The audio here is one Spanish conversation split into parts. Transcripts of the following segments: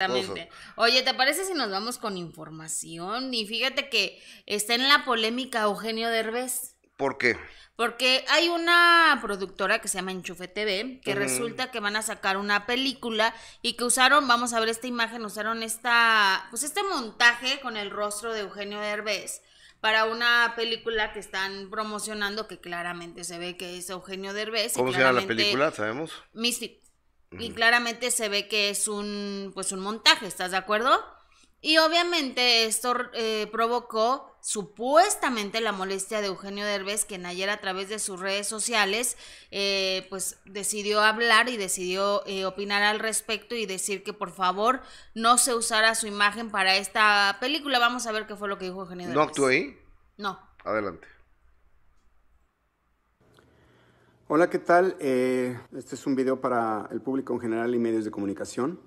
Exactamente. Oye, ¿te parece si nos vamos con información? Y fíjate que está en la polémica Eugenio Derbez. ¿Por qué? Porque hay una productora que se llama Enchufe TV, que resulta que van a sacar una película y que usaron, vamos a ver esta imagen, usaron esta, pues este montaje con el rostro de Eugenio Derbez para una película que están promocionando que claramente se ve que es Eugenio Derbez. ¿Cómo se llama la película? ¿Sabemos? Mystic. Y claramente se ve que es un, pues un montaje, ¿estás de acuerdo? Y obviamente esto eh, provocó supuestamente la molestia de Eugenio Derbez, quien ayer a través de sus redes sociales eh, pues decidió hablar y decidió eh, opinar al respecto y decir que por favor no se usara su imagen para esta película. Vamos a ver qué fue lo que dijo Eugenio Derbez. ¿No actué ahí? No. Adelante. Hola, ¿qué tal? Eh, este es un video para el público en general y medios de comunicación.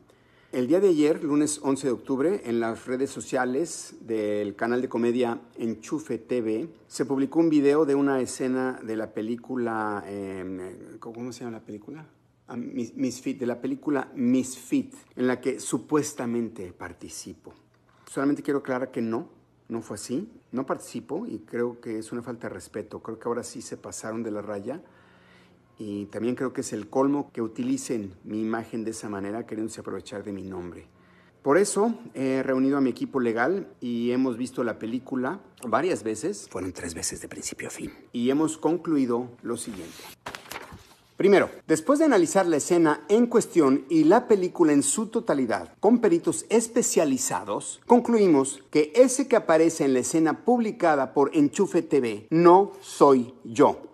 El día de ayer, lunes 11 de octubre, en las redes sociales del canal de comedia Enchufe TV, se publicó un video de una escena de la película, em, ¿cómo se llama la película? Ah, Misfit, de la película Misfit, en la que supuestamente participo. Solamente quiero aclarar que no, no fue así, no participo y creo que es una falta de respeto. Creo que ahora sí se pasaron de la raya y también creo que es el colmo que utilicen mi imagen de esa manera, queriéndose aprovechar de mi nombre. Por eso he reunido a mi equipo legal y hemos visto la película varias veces. Fueron tres veces de principio a fin. Y hemos concluido lo siguiente. Primero, después de analizar la escena en cuestión y la película en su totalidad con peritos especializados, concluimos que ese que aparece en la escena publicada por Enchufe TV no soy yo.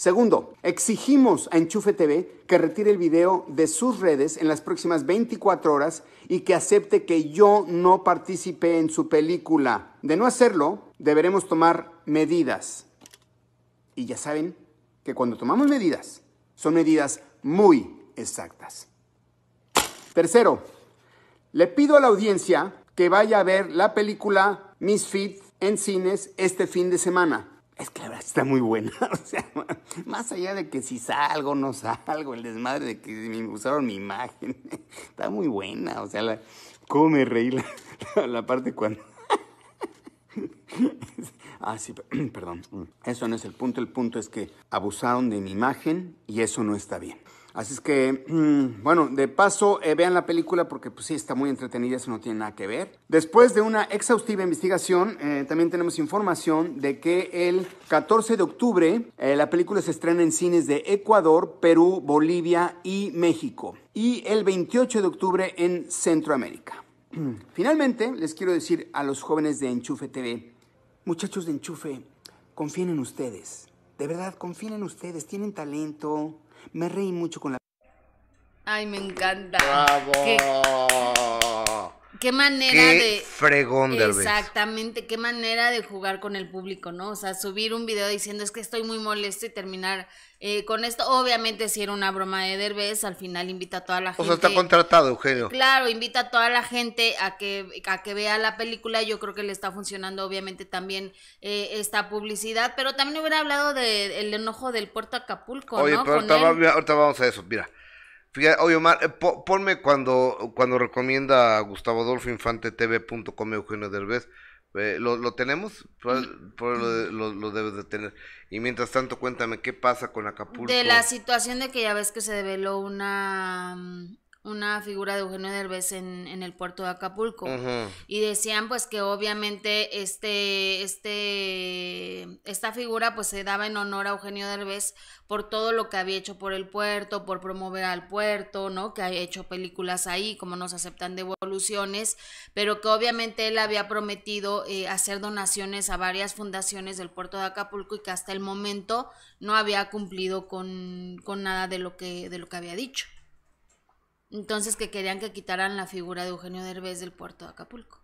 Segundo, exigimos a Enchufe TV que retire el video de sus redes en las próximas 24 horas y que acepte que yo no participe en su película. De no hacerlo, deberemos tomar medidas. Y ya saben que cuando tomamos medidas, son medidas muy exactas. Tercero, le pido a la audiencia que vaya a ver la película Misfit en cines este fin de semana es que la verdad está muy buena. O sea, más allá de que si salgo o no salgo, el desmadre de que me usaron mi imagen, está muy buena. O sea, la, cómo me reí la parte cuando... ah, sí, perdón. Eso no es el punto. El punto es que abusaron de mi imagen y eso no está bien. Así es que, mm, bueno, de paso, eh, vean la película porque pues sí, está muy entretenida, eso no tiene nada que ver. Después de una exhaustiva investigación, eh, también tenemos información de que el 14 de octubre eh, la película se estrena en cines de Ecuador, Perú, Bolivia y México. Y el 28 de octubre en Centroamérica. Finalmente, les quiero decir a los jóvenes de Enchufe TV, muchachos de Enchufe, confíen en ustedes. De verdad, confíen en ustedes, tienen talento me reí mucho con la... Ay, me encanta. ¡Bravo! qué manera de fregón de exactamente qué manera de jugar con el público no o sea subir un video diciendo es que estoy muy molesto y terminar eh, con esto obviamente si era una broma de Derbez al final invita a toda la gente o sea está contratado Eugenio claro invita a toda la gente a que a que vea la película yo creo que le está funcionando obviamente también eh, esta publicidad pero también hubiera hablado del el enojo del puerto Acapulco Oye, ¿no? pero ahorita vamos a eso mira Fíjate, oye, Omar, eh, ponme cuando, cuando recomienda a Gustavo Adolfo Infante TV.com Eugenio Derbez. Eh, ¿lo, ¿lo, tenemos? lo, lo, debes de tener. Y mientras tanto, cuéntame, ¿qué pasa con la Acapulco? De la situación de que ya ves que se develó una mm, una figura de Eugenio Derbez en, en el puerto de Acapulco. Y decían pues que obviamente este, este, esta figura pues se daba en honor a Eugenio Derbez por todo lo que había hecho por el puerto, por promover al puerto, ¿no? Que ha hecho películas ahí, como nos aceptan devoluciones, pero que obviamente él había prometido eh, hacer donaciones a varias fundaciones del puerto de Acapulco y que hasta el momento no había cumplido con, con nada de lo que, de lo que había dicho. Entonces que querían que quitaran la figura de Eugenio Derbez del puerto de Acapulco.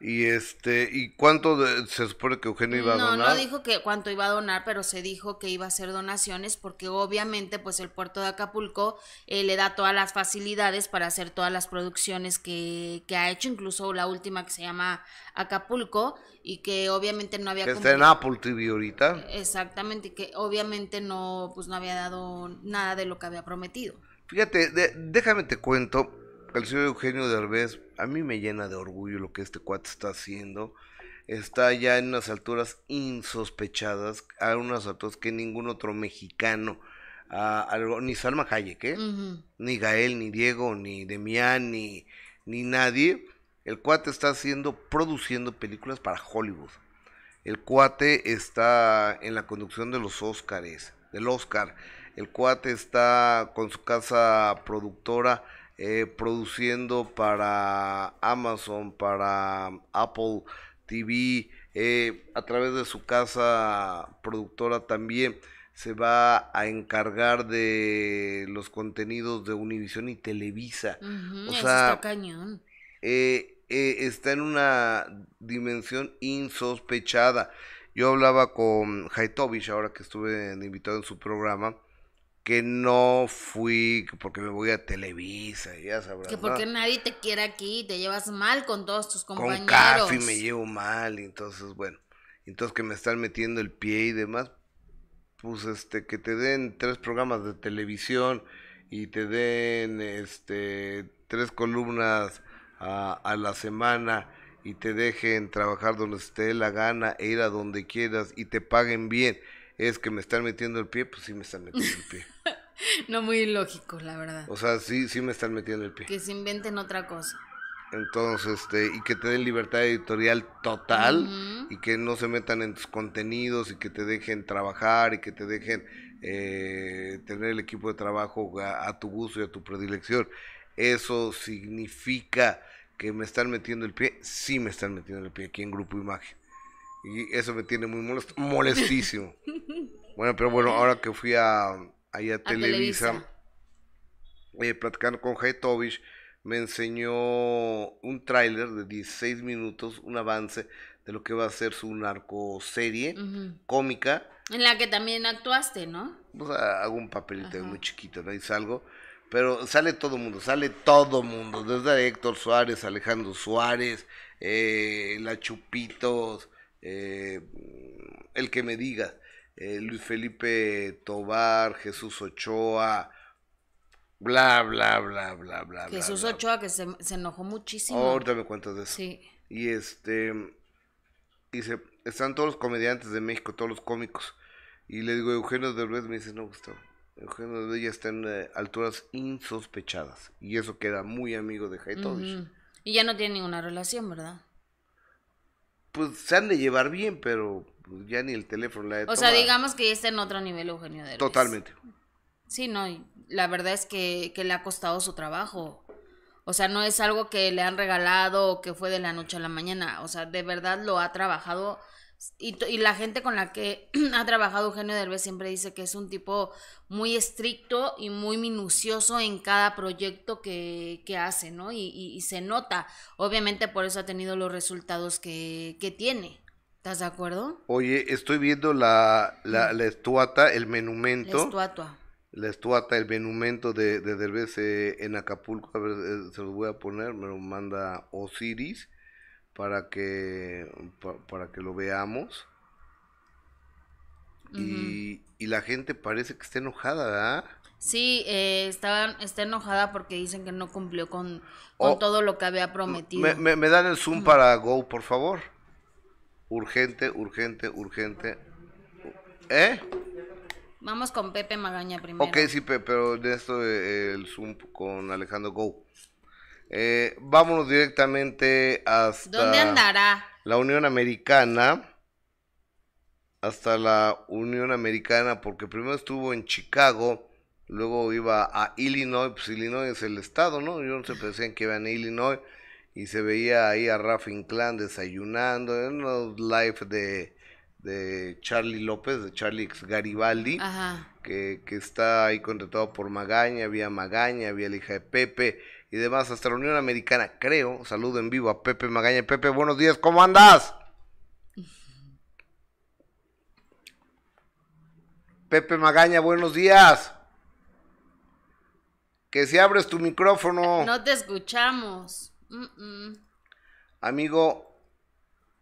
Y este, ¿y cuánto se supone que Eugenio iba a donar? No, no dijo que cuánto iba a donar, pero se dijo que iba a hacer donaciones porque obviamente pues el puerto de Acapulco eh, le da todas las facilidades para hacer todas las producciones que, que, ha hecho, incluso la última que se llama Acapulco y que obviamente no había... Que está en Apple ahorita. Exactamente, y que obviamente no, pues no había dado nada de lo que había prometido. Fíjate, déjame te cuento, el señor Eugenio Derbez, a mí me llena de orgullo lo que este cuate está haciendo. Está ya en unas alturas insospechadas, a unas alturas que ningún otro mexicano, ni Salma Hayek, ¿eh? ni Gael, ni Diego, ni Demian, ni, nadie. El cuate está haciendo, produciendo películas para Hollywood. El cuate está en la conducción de los Óscares, del Óscar el cuate está con su casa productora eh, produciendo para Amazon, para Apple TV, eh, a través de su casa productora también se va a encargar de los contenidos de Univisión y Televisa. o sea, está eh, está en una dimensión insospechada. Yo hablaba con Haitovich ahora que estuve invitado en su programa que no fui, porque me voy a Televisa, ya sabrás. Que porque nadie te quiere aquí, te llevas mal con todos tus compañeros. Con Cafi me llevo mal, entonces, bueno, entonces que me están metiendo el pie y demás, pues este, que te den tres programas de televisión y te den, este, tres columnas a, a la semana y te dejen trabajar donde esté la gana, e ir a donde quieras y te paguen bien. Es que me están metiendo el pie, pues sí me están metiendo el pie. no muy lógico, la verdad. O sea, sí, sí me están metiendo el pie. Que se inventen otra cosa. Entonces, este, y que te den libertad editorial total y que no se metan en tus contenidos y que te dejen trabajar y que te dejen eh, tener el equipo de trabajo a, tu gusto y a tu predilección. Eso significa que me están metiendo el pie, sí me están metiendo el pie aquí en Grupo Imagen. Y eso me tiene muy molesto, molestísimo. bueno, pero bueno, ahora que fui a, ahí a, Televisa, eh, platicando con Haitovich, me enseñó un tráiler de 16 minutos, un avance de lo que va a ser su narcoserie serie cómica. En la que también actuaste, ¿no? Pues ah, hago un papelito muy chiquito, ¿no? hice algo, Pero sale todo mundo, sale todo mundo. Desde Héctor Suárez, Alejandro Suárez, eh, La Chupitos, eh, el que me diga. Eh, Luis Felipe Tobar, Jesús Ochoa, bla, bla, bla, bla, bla. Jesús Ochoa que se, enojó muchísimo. ahorita me cuentas de eso. Sí. Y este, y están todos los comediantes de México, todos los cómicos. Y le digo, Eugenio Derbez me dice, no, Gustavo, Eugenio Derbez ya está en eh, alturas insospechadas. Y eso queda muy amigo de Jai, Uh Y ya no tiene ninguna relación, ¿verdad? pues se han de llevar bien, pero pues, ya ni el teléfono la he O sea, digamos que ya está en otro nivel Eugenio Derbez. Totalmente. Sí, no, la verdad es que, que, le ha costado su trabajo. O sea, no es algo que le han regalado o que fue de la noche a la mañana. O sea, de verdad lo ha trabajado y, la gente con la que ha trabajado Eugenio Derbez siempre dice que es un tipo muy estricto y muy minucioso en cada proyecto que, hace, ¿no? Y, se nota. Obviamente por eso ha tenido los resultados que, que tiene. ¿Estás de acuerdo? Oye, estoy viendo la, la, estuata, el menumento. La estuata. La estuata, el menumento de, de Derbez eh, en Acapulco. A ver, eh, se los voy a poner. Me lo manda Osiris para que, para, que lo veamos. y, y, la gente parece que está enojada, ¿verdad? ¿ah? Sí, eh, está, está, enojada porque dicen que no cumplió con, con oh, todo lo que había prometido. Me, me, dan el zoom para Go, por favor. Urgente, urgente, urgente. ¿Eh? Vamos con Pepe Magaña primero. Ok, sí, Pepe, pero de esto eh, el Zoom con Alejandro Go. Eh, vámonos directamente hasta. andará? La Unión Americana. Hasta la Unión Americana, porque primero estuvo en Chicago, luego iba a Illinois, pues Illinois es el estado, ¿no? Yo no sé, pensé en que iba a Illinois y se veía ahí a Rafa Inclán desayunando, en los live de, de Charlie López, de Charlie Garibaldi, Que, que está ahí contratado por Magaña, había Magaña, había la hija de Pepe y demás hasta la Unión Americana, creo. Saludo en vivo a Pepe Magaña. Pepe, buenos días, ¿cómo andas? Pepe Magaña, buenos días. Que si abres tu micrófono. No te escuchamos. Amigo,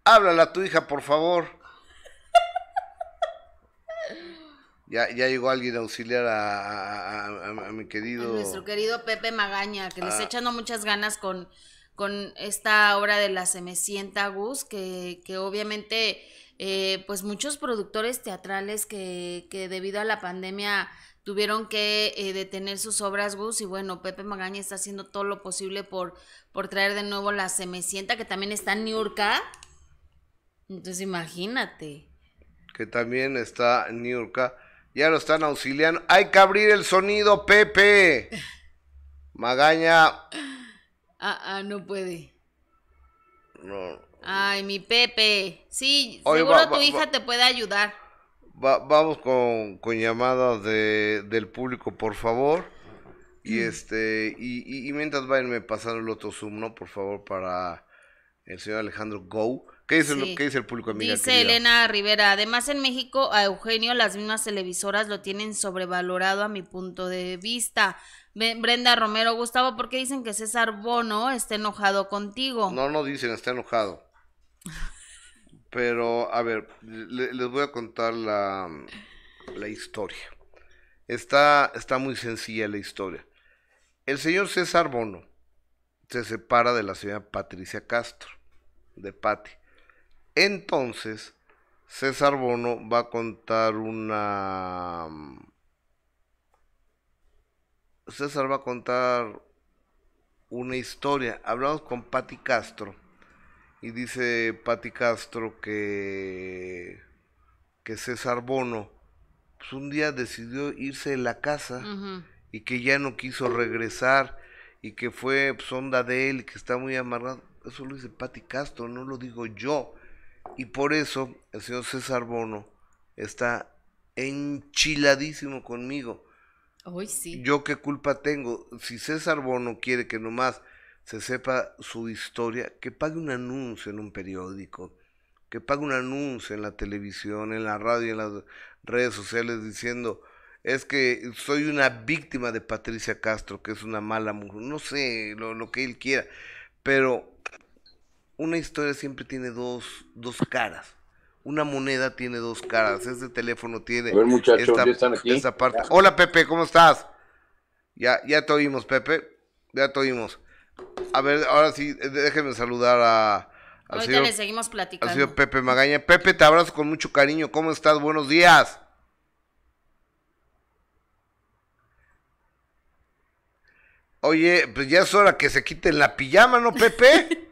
háblala a tu hija, por favor. Ya, ya llegó alguien a auxiliar a, a, mi querido. nuestro querido Pepe Magaña, que les ah. está echando muchas ganas con, con esta obra de la Semecienta Gus, que, que obviamente, eh, pues muchos productores teatrales que, debido a la pandemia tuvieron que eh, detener sus obras Gus y bueno, Pepe Magaña está haciendo todo lo posible por, por traer de nuevo la Semecienta, que también está en Niurka. Entonces imagínate. Que también está en Niurka. Ya lo están auxiliando. Hay que abrir el sonido, Pepe. Magaña. Ah, ah no puede. Ay, mi Pepe. Sí, seguro tu hija te puede ayudar. vamos con, con llamadas del público, por favor. Y mm. este, y, y, y mientras pasando el otro Zoom, ¿no? Por favor, para el señor Alejandro Go. ¿Qué dice, lo, dice el público, amiga? Dice Elena Rivera, además en México a Eugenio las mismas televisoras lo tienen sobrevalorado a mi punto de vista. Brenda Romero, Gustavo, ¿por qué dicen que César Bono está enojado contigo? No, no dicen, está enojado. Pero, a ver, les voy a contar la, la historia. Está, está muy sencilla la historia. El señor César Bono se separa de la señora Patricia Castro, de Patti. Entonces, César Bono va a contar una... Mm, César va a contar una historia. Hablamos con Patti Castro y dice Patti Castro que, que César Bono pues, un día decidió irse de la casa y que ya no quiso regresar y que fue sonda pues, de él y que está muy amargado. Eso lo dice Pati Castro, no lo digo yo. Y por eso el señor César Bono está enchiladísimo conmigo. Hoy sí. Yo qué culpa tengo. Si César Bono quiere que nomás se sepa su historia, que pague un anuncio en un periódico, que pague un anuncio en la televisión, en la radio, en las redes sociales diciendo, es que soy una víctima de Patricia Castro, que es una mala mujer, no sé, lo, lo que él quiera, pero una historia siempre tiene dos, dos caras. Una moneda tiene dos caras. Este teléfono tiene esta, parte. Hola Pepe, ¿cómo estás? Ya, ya te oímos, Pepe. Ya te oímos. A ver, ahora sí, eh, déjenme saludar a. Al Ahorita le seguimos platicando. Pepe Magaña. Pepe, te abrazo con mucho cariño. ¿Cómo estás? Buenos días. Oye, pues ya es hora que se quiten la pijama, ¿no, Pepe?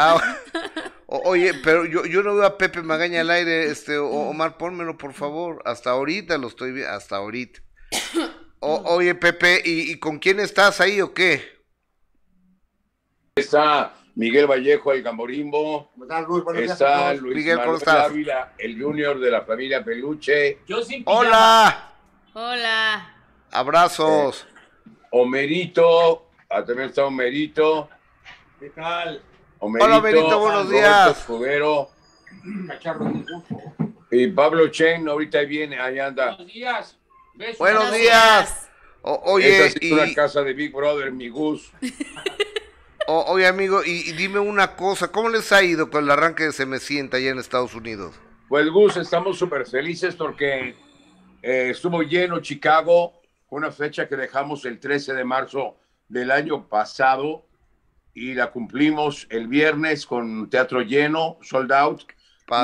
Ah, oye, pero yo, no veo a Pepe Magaña al aire, este, mm. Omar, pónmelo por favor, hasta ahorita lo estoy viendo, hasta ahorita. oye, Pepe, ¿y, con quién estás ahí o qué? Está Miguel Vallejo, el Gamborimbo. Está Luis Miguel, ¿cómo estás? Ávila, el junior de la familia Peluche. Yo Hola. Hola. Abrazos. Omerito, eh, Homerito, también está Homerito. ¿Qué tal? Hola, Benito, buenos días. Y Pablo Chen, ahorita viene, ahí anda. Buenos días. Besos. Buenos días. oye, es casa de Big Brother, mi Gus. oye, amigo, y, dime una cosa, ¿cómo les ha ido con el arranque de Se Me Sienta allá en Estados Unidos? Pues, Gus, estamos súper felices porque eh, estuvo lleno Chicago, una fecha que dejamos el 13 de marzo del año pasado y la cumplimos el viernes con teatro lleno, sold out.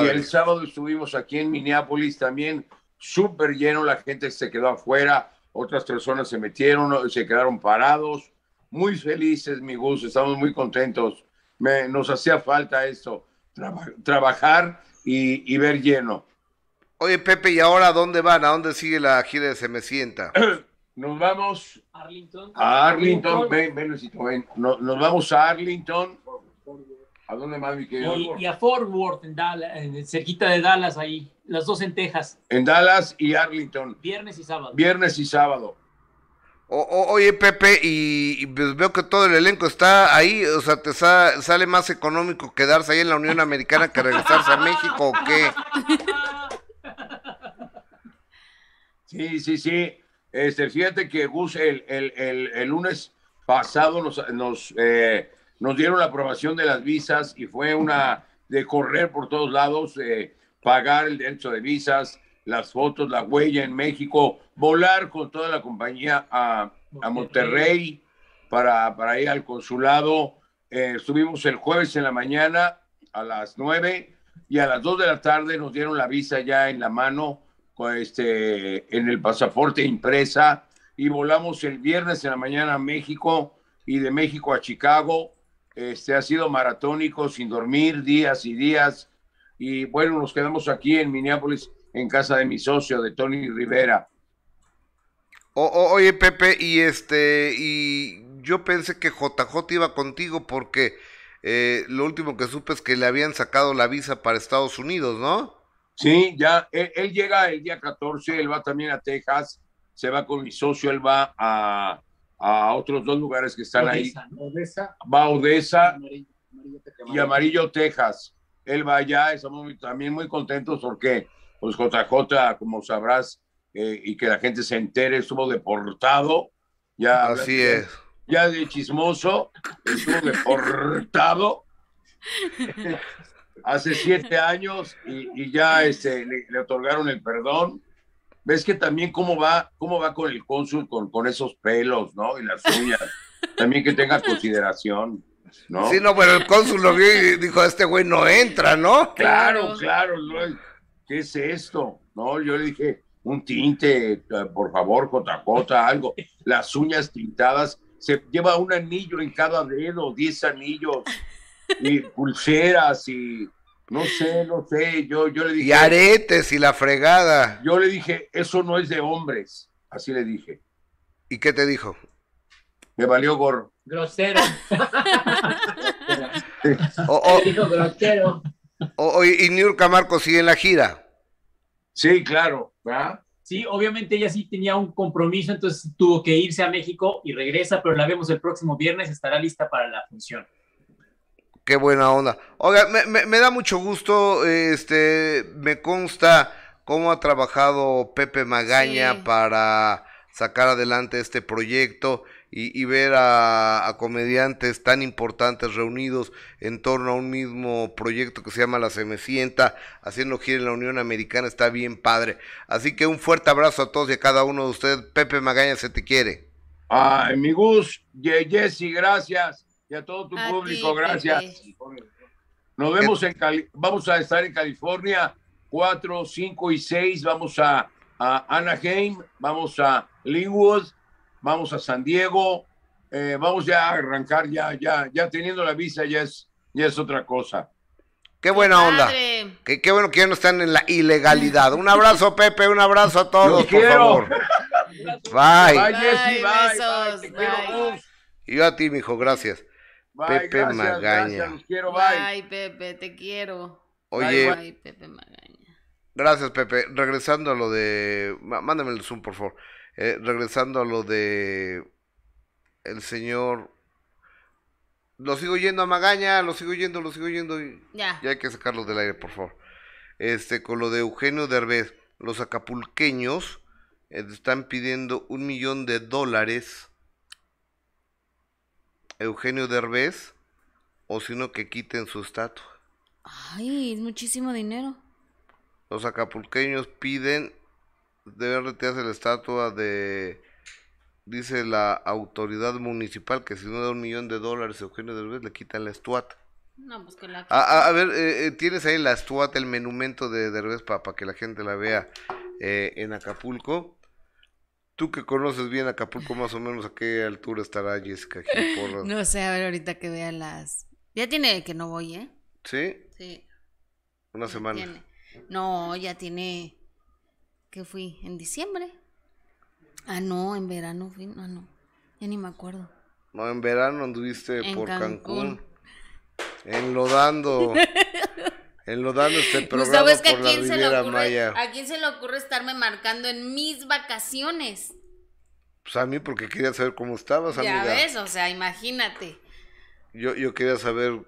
Y el sábado estuvimos aquí en Minneapolis también, súper lleno, la gente se quedó afuera, otras personas se metieron, se quedaron parados. Muy felices, mi gusto, estamos muy contentos. nos hacía falta esto, trabajar y, ver lleno. Oye, Pepe, ¿y ahora dónde van? ¿A dónde sigue la gira de Se Me Sienta? nos vamos a Arlington. Ven, ven, ven. Nos, vamos a Arlington. ¿A dónde más, mi querido? Y, a Fort Worth, en Dallas, cerquita de Dallas, ahí. Las dos en Texas. En Dallas y Arlington. Viernes y sábado. Viernes y sábado. oye, Pepe, y, pues veo que todo el elenco está ahí. O sea, ¿te sale más económico quedarse ahí en la Unión Americana que regresarse a México o qué? Sí, sí, sí. Este, fíjate que Gus, el, lunes pasado nos, eh, nos, dieron la aprobación de las visas y fue una de correr por todos lados, eh, pagar el derecho de visas, las fotos, la huella en México, volar con toda la compañía a, Monterrey para, ir al consulado. Eh, estuvimos el jueves en la mañana a las nueve y a las dos de la tarde nos dieron la visa ya en la mano este, en el pasaporte impresa y volamos el viernes en la mañana a México y de México a Chicago. Este ha sido maratónico, sin dormir, días y días. Y bueno, nos quedamos aquí en Minneapolis, en casa de mi socio, de Tony Rivera. oye, Pepe, y este, y yo pensé que JJ iba contigo porque eh, lo último que supe es que le habían sacado la visa para Estados Unidos, ¿no? Sí, ya, él, llega el día 14, él va también a Texas, se va con mi socio, él va a, otros dos lugares que están ahí. ¿no? va a Odessa y Amarillo, Texas. Él va allá, estamos también muy contentos porque, pues JJ, como sabrás, eh, y que la gente se entere, estuvo deportado. Ya, Así es. Ya de chismoso, estuvo deportado. hace siete años y, ya este, le, otorgaron el perdón. Ves que también cómo va, cómo va con el cónsul con, esos pelos, ¿no? Y las uñas. También que tenga consideración. ¿No? Sí, no, pero el cónsul lo vio y dijo, este güey no entra, ¿no? Claro, claro, ¿qué es esto? No, yo le dije, un tinte, eh, por favor, cota, algo, las uñas pintadas, se lleva un anillo en cada dedo, diez anillos, y pulseras y no sé, no sé. Yo, yo le dije. Y aretes y la fregada. Yo le dije, eso no es de hombres. Así le dije. ¿Y qué te dijo? Me valió gorro. Grosero. oh, y Nurka Marcos sigue en la gira. Sí, claro. Sí, obviamente ella sí tenía un compromiso, entonces tuvo que irse a México y regresa, pero la vemos el próximo viernes, estará lista para la función. Qué buena onda. Oiga, me, da mucho gusto, este, me consta cómo ha trabajado Pepe Magaña para sacar adelante este proyecto y, ver a, comediantes tan importantes reunidos en torno a un mismo proyecto que se llama La cemecienta haciendo gira en la Unión Americana, está bien padre. Así que un fuerte abrazo a todos y a cada uno de ustedes. Pepe Magaña, se te quiere. Ay, mi Gus, Jessy, gracias y a todo tu público. Gracias. Nos vemos eh, en Cali vamos a estar en California 4, 5 y 6. Vamos a, Anaheim, vamos a Linwood, vamos a San Diego. Eh, vamos ya a arrancar, ya, ya, ya teniendo la visa ya es, ya es otra cosa. Qué buena onda. Qué, bueno que ya no están en la ilegalidad. Un abrazo, Pepe, un abrazo a todos, por favor. bye. Bye, y yo a ti, mijo, gracias. Pepe Magaña. Gracias, bye. Pepe, te quiero. Oye, bye, Pepe Magaña. Gracias, Pepe. Regresando a lo de. Mándame el Zoom, por favor. Eh, regresando a lo de. El señor. Lo sigo yendo a Magaña, lo sigo yendo, lo sigo yendo. Ya. Ya hay que sacarlo del aire, por favor. Este, con lo de Eugenio Derbez. Los acapulqueños eh, están pidiendo un millón de dólares Eugenio Derbez o sino que quiten su estatua. Ay, es muchísimo dinero. Los acapulqueños piden deben la estatua de dice la autoridad municipal que si no da un millón de dólares Eugenio Derbez le quitan la estuata. No, pues la a, ah, ah, a, ver, eh, eh, tienes ahí la estuata, el monumento de Derbez para, que la gente la vea eh, en Acapulco. Tú que conoces bien Acapulco, más o menos a qué altura estará Jessica No sé, a ver ahorita que vea las... Ya tiene que no voy, ¿eh? ¿Sí? Sí. Una semana. No, ya tiene... ¿Qué fui? ¿En diciembre? Ah, no, en verano fui. no, no. Ya ni me acuerdo. No, en verano anduviste por Cancún. Cancún. Enlodando. En lo dando este programa a quién se le ocurre, ¿A quién se le ocurre estarme marcando en mis vacaciones? Pues a mí porque quería saber cómo estabas, ya ves, o sea, imagínate. Yo, yo quería saber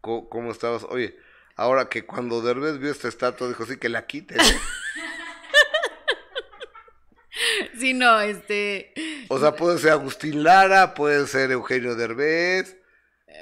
cómo, estabas. Oye, ahora que cuando Derbez vio esta estatua dijo, sí, que la quites. sí, no, este... O sea, puede ser Agustín Lara, puede ser Eugenio Derbez,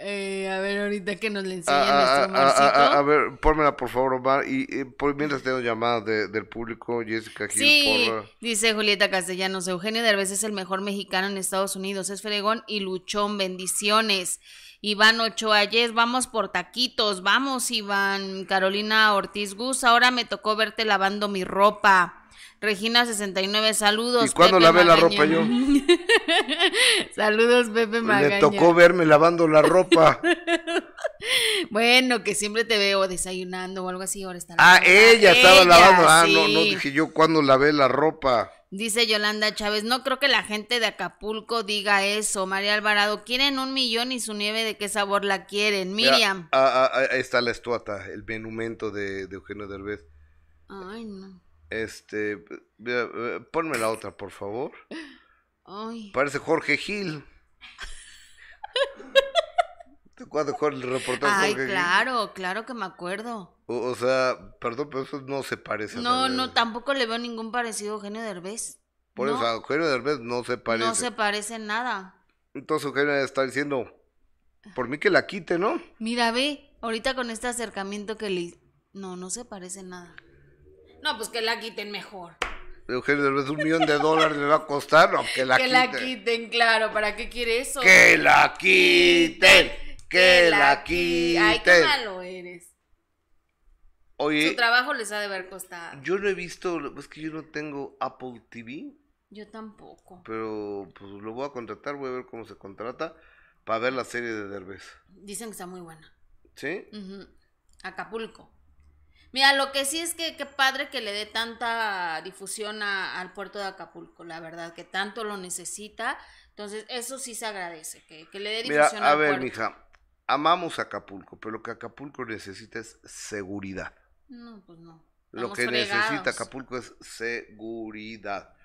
eh, a ver, ahorita que nos le enseñan a, nuestro a, a, ver, pónmela por favor, Omar. Y, eh, mientras tengo llamadas del público, Jessica Gil. Sí, dice Julieta Castellanos. Eugenio Derbez es el mejor mexicano en Estados Unidos. Es fregón y luchón. Bendiciones. Iván Ochoa yes, vamos por taquitos. Vamos, Iván. Carolina Ortiz Gus, ahora me tocó verte lavando mi ropa. Regina69, saludos. ¿Y cuándo lavé la ropa yo? saludos, Pepe pues Magaña. Me tocó verme lavando la ropa. bueno, que siempre te veo desayunando o algo así, ahora está. Ah, ella estaba lavando. Ah, no, no, dije yo, ¿cuándo lavé la ropa? Dice Yolanda Chávez, no creo que la gente de Acapulco diga eso. María Alvarado, quieren un millón y su nieve, ¿de qué sabor la quieren? Miriam. ah, ah, ah está la estuata, el menumento de, de Eugenio Derbez. Ay, no. Este, ponme la otra, por favor. Parece Jorge Gil. ¿Te acuerdas el reportaje Ay, claro, claro que me acuerdo. O, sea, perdón, pero eso no se parece. No, no, tampoco le veo ningún parecido a Eugenio Derbez. Por eso, a Eugenio Derbez no se parece. No se parece nada. Entonces Eugenio está diciendo, por mí que la quite, ¿no? Mira, ve, ahorita con este acercamiento que le... No, no se parece nada. No, pues que la quiten mejor. Eugenio Derbez, un millón de dólares le va a costar, no, que la quiten. Que la quiten, claro, ¿para qué quiere eso? Que la quiten, que, la quiten. Ay, qué malo eres. Oye. Su trabajo les ha de haber costado. Yo no he visto, es que yo no tengo Apple TV. Yo tampoco. Pero pues lo voy a contratar, voy a ver cómo se contrata para ver la serie de Derbez. Dicen que está muy buena. ¿Sí? Acapulco. Mira, lo que sí es que qué padre que le dé tanta difusión al puerto de Acapulco, la verdad, que tanto lo necesita. Entonces, eso sí se agradece, que, le dé difusión Mira, a ver, mija, amamos Acapulco, pero lo que Acapulco necesita es seguridad. No, pues no. lo que necesita Acapulco es seguridad.